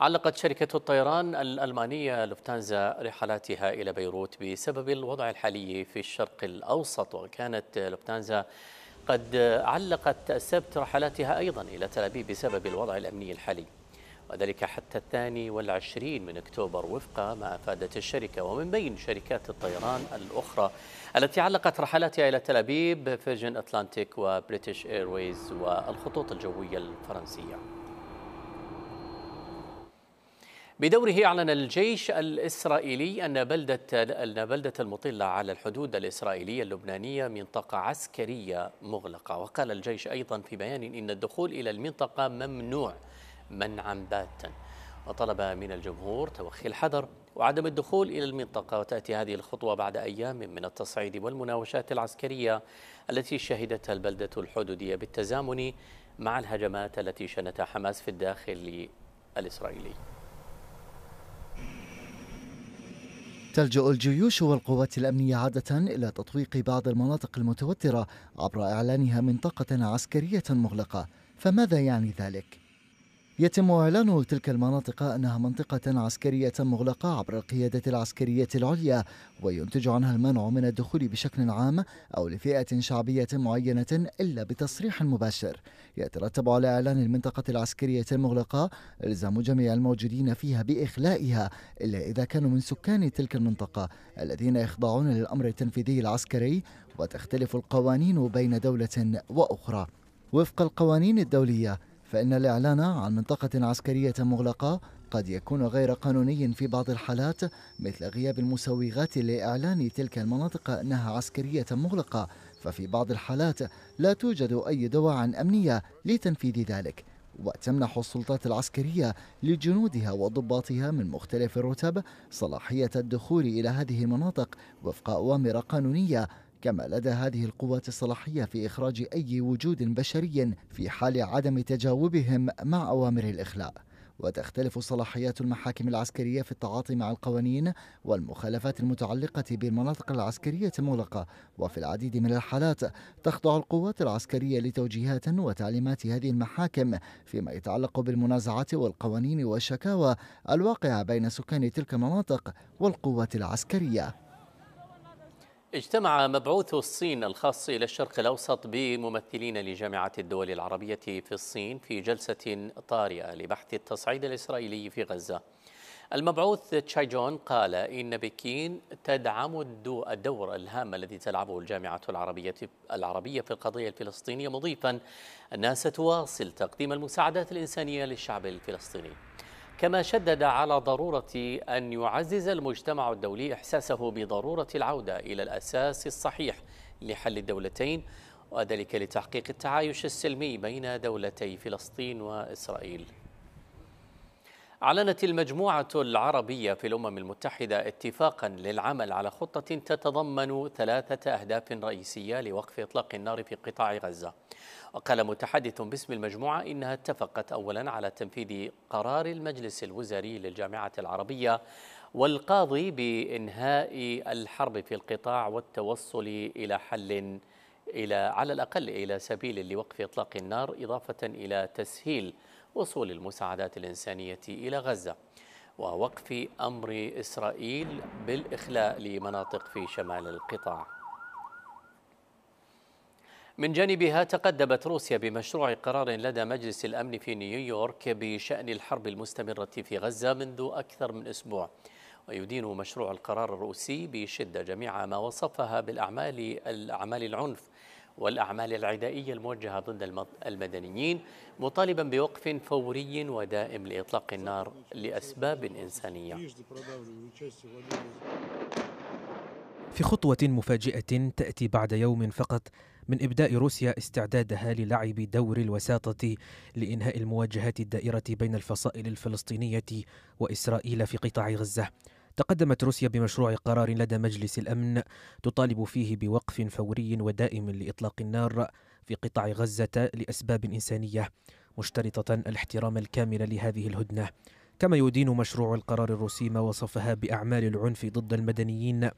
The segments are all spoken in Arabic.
علقت شركة الطيران الألمانية لوفتانزا رحلاتها إلى بيروت بسبب الوضع الحالي في الشرق الأوسط وكانت لوفتانزا قد علقت السبت رحلاتها أيضا إلى تل أبيب بسبب الوضع الأمني الحالي وذلك حتى الثاني والعشرين من أكتوبر وفق ما أفادت الشركة ومن بين شركات الطيران الأخرى التي علقت رحلاتها إلى تل أبيب فيرجن أتلانتيك وبريتش إيرويز والخطوط الجوية الفرنسية بدوره أعلن الجيش الإسرائيلي أن بلدة أن بلدة المطلة على الحدود الإسرائيلية اللبنانية منطقة عسكرية مغلقة وقال الجيش أيضا في بيان إن الدخول إلى المنطقة ممنوع منعا باتا وطلب من الجمهور توخي الحذر وعدم الدخول إلى المنطقة وتأتي هذه الخطوة بعد أيام من التصعيد والمناوشات العسكرية التي شهدتها البلدة الحدودية بالتزامن مع الهجمات التي شنتها حماس في الداخل الإسرائيلي تلجأ الجيوش والقوات الأمنية عادة إلى تطويق بعض المناطق المتوترة عبر إعلانها منطقة عسكرية مغلقة فماذا يعني ذلك؟ يتم إعلان تلك المناطق أنها منطقة عسكرية مغلقة عبر القيادة العسكرية العليا وينتج عنها المنع من الدخول بشكل عام أو لفئة شعبية معينة إلا بتصريح مباشر يترتب على إعلان المنطقة العسكرية المغلقة إلزام جميع الموجودين فيها بإخلائها إلا إذا كانوا من سكان تلك المنطقة الذين يخضعون للأمر التنفيذي العسكري وتختلف القوانين بين دولة وأخرى وفق القوانين الدولية فإن الإعلان عن منطقة عسكرية مغلقة قد يكون غير قانوني في بعض الحالات مثل غياب المسوغات لإعلان تلك المناطق أنها عسكرية مغلقة ففي بعض الحالات لا توجد أي دواعٍ أمنية لتنفيذ ذلك وتمنح السلطات العسكرية لجنودها وضباطها من مختلف الرتب صلاحية الدخول إلى هذه المناطق وفق أوامر قانونية كما لدى هذه القوات الصلاحية في إخراج أي وجود بشري في حال عدم تجاوبهم مع أوامر الإخلاء وتختلف صلاحيات المحاكم العسكرية في التعاطي مع القوانين والمخالفات المتعلقة بالمناطق العسكرية المغلقة وفي العديد من الحالات تخضع القوات العسكرية لتوجيهات وتعليمات هذه المحاكم فيما يتعلق بالمنازعات والقوانين والشكاوى الواقعة بين سكان تلك المناطق والقوات العسكرية اجتمع مبعوث الصين الخاص إلى الشرق الأوسط بممثلين لجامعة الدول العربية في الصين في جلسة طارئة لبحث التصعيد الإسرائيلي في غزة المبعوث تشاي جون قال إن بكين تدعم الدور الهام الذي تلعبه الجامعة العربية العربية في القضية الفلسطينية مضيفا أنها ستواصل تقديم المساعدات الإنسانية للشعب الفلسطيني كما شدد على ضرورة أن يعزز المجتمع الدولي إحساسه بضرورة العودة إلى الأساس الصحيح لحل الدولتين وذلك لتحقيق التعايش السلمي بين دولتي فلسطين وإسرائيل أعلنت المجموعة العربية في الأمم المتحدة اتفاقا للعمل على خطة تتضمن ثلاثة أهداف رئيسية لوقف إطلاق النار في قطاع غزة وقال متحدث باسم المجموعة إنها اتفقت أولا على تنفيذ قرار المجلس الوزاري للجامعة العربية والقاضي بإنهاء الحرب في القطاع والتوصل إلى حل إلى على الأقل إلى سبيل لوقف إطلاق النار إضافة إلى تسهيل وصول المساعدات الإنسانية إلى غزة ووقف أمر إسرائيل بالإخلاء لمناطق في شمال القطاع من جانبها تقدمت روسيا بمشروع قرار لدى مجلس الأمن في نيويورك بشأن الحرب المستمرة في غزة منذ أكثر من أسبوع ويدين مشروع القرار الروسي بشدة جميع ما وصفها بالأعمال الأعمال العنف والأعمال العدائية الموجهة ضد المدنيين مطالبا بوقف فوري ودائم لإطلاق النار لأسباب إنسانية في خطوة مفاجئة تأتي بعد يوم فقط من إبداء روسيا استعدادها للعب دور الوساطة لإنهاء المواجهات الدائرة بين الفصائل الفلسطينية وإسرائيل في قطاع غزة تقدمت روسيا بمشروع قرار لدى مجلس الأمن تطالب فيه بوقف فوري ودائم لإطلاق النار في قطاع غزة لأسباب إنسانية مشترطة الاحترام الكامل لهذه الهدنة كما يدين مشروع القرار الروسي ما وصفها بأعمال العنف ضد المدنيين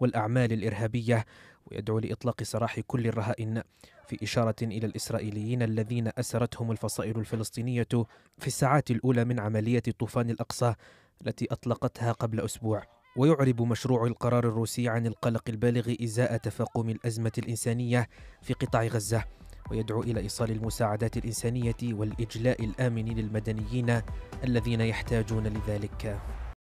والأعمال الإرهابية ويدعو لإطلاق سراح كل الرهائن في إشارة إلى الإسرائيليين الذين أسرتهم الفصائل الفلسطينية في الساعات الأولى من عملية طوفان الأقصى التي أطلقتها قبل أسبوع ويعرب مشروع القرار الروسي عن القلق البالغ إزاء تفاقم الأزمة الإنسانية في قطاع غزة ويدعو إلى إيصال المساعدات الإنسانية والإجلاء الآمن للمدنيين الذين يحتاجون لذلك